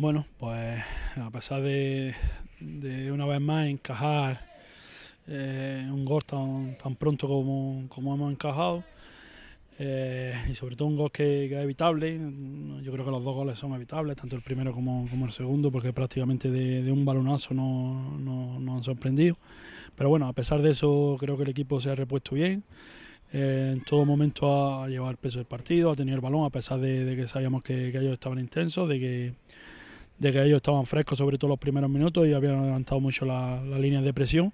Bueno, pues a pesar de, una vez más encajar eh, un gol tan, tan pronto como, hemos encajado, eh, y sobre todo un gol que, es evitable. Yo creo que los dos goles son evitables, tanto el primero como, el segundo, porque prácticamente de, un balonazo no, no, han sorprendido. Pero bueno, a pesar de eso, creo que el equipo se ha repuesto bien. Eh, en todo momento ha llevado el peso del partido, ha tenido el balón, a pesar de, que sabíamos que ellos estaban intensos, de que de que ellos estaban frescos, sobre todo los primeros minutos, y habían adelantado mucho la, línea de presión.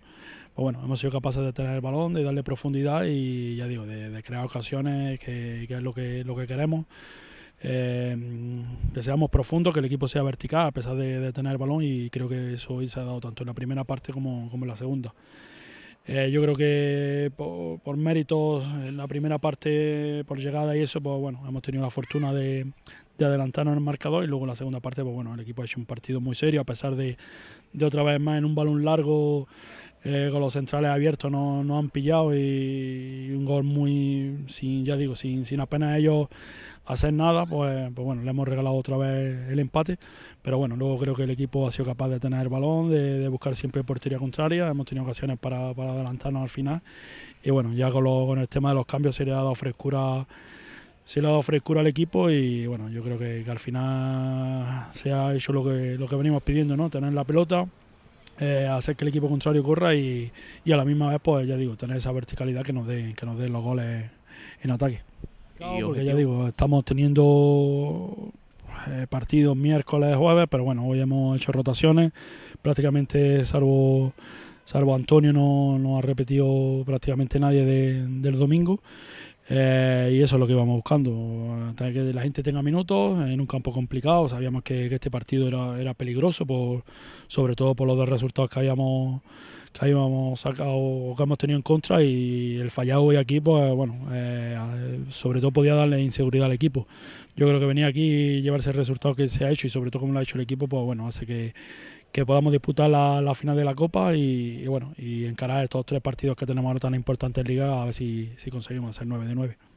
Pues bueno, hemos sido capaces de tener el balón, de darle profundidad y ya digo, de, crear ocasiones, que, es lo que, lo que queremos. Deseamos eh, que profundos, que el equipo sea vertical a pesar de, tener el balón y creo que eso hoy se ha dado tanto en la primera parte como, como en la segunda. Eh, yo creo que por, méritos en la primera parte, por llegada y eso, pues bueno, hemos tenido la fortuna de, de, adelantarnos en el marcador y luego en la segunda parte, pues bueno, el equipo ha hecho un partido muy serio, a pesar de, de otra vez más en un balón largo eh, con los centrales abiertos no, han pillado y, un gol muy, sin, ya digo, sin, sin apenas ellos hacer nada, pues, pues, bueno, le hemos regalado otra vez el empate, pero bueno, luego creo que el equipo ha sido capaz de tener el balón, de, buscar siempre portería contraria, hemos tenido ocasiones para, adelantarnos al final y bueno, ya con, con el tema de los cambios se le ha dado frescura se le ha dado frescura al equipo y bueno, yo creo que, al final se ha hecho lo que, lo que venimos pidiendo, ¿no? Tener la pelota, eh, hacer que el equipo contrario corra y, a la misma vez, pues ya digo, tener esa verticalidad que nos den, nos los goles en ataque. porque ya digo, estamos teniendo eh, partidos miércoles, jueves, pero bueno, hoy hemos hecho rotaciones, prácticamente salvo salvo Antonio no, ha repetido prácticamente nadie del domingo eh, y eso es lo que íbamos buscando, que la gente tenga minutos en un campo complicado. Sabíamos que, este partido era, era peligroso, por, sobre todo por los dos resultados que habíamos, que habíamos sacado que hemos tenido en contra. Y el fallado hoy aquí, pues bueno, eh, sobre todo podía darle inseguridad al equipo. Yo creo que venir aquí y llevarse el resultado que se ha hecho y sobre todo como lo ha hecho el equipo, pues bueno, hace que, que podamos disputar la, final de la Copa y, bueno, y encarar estos tres partidos que tenemos ahora tan importantes en Liga, a ver si, si conseguimos hacer 9 de 9.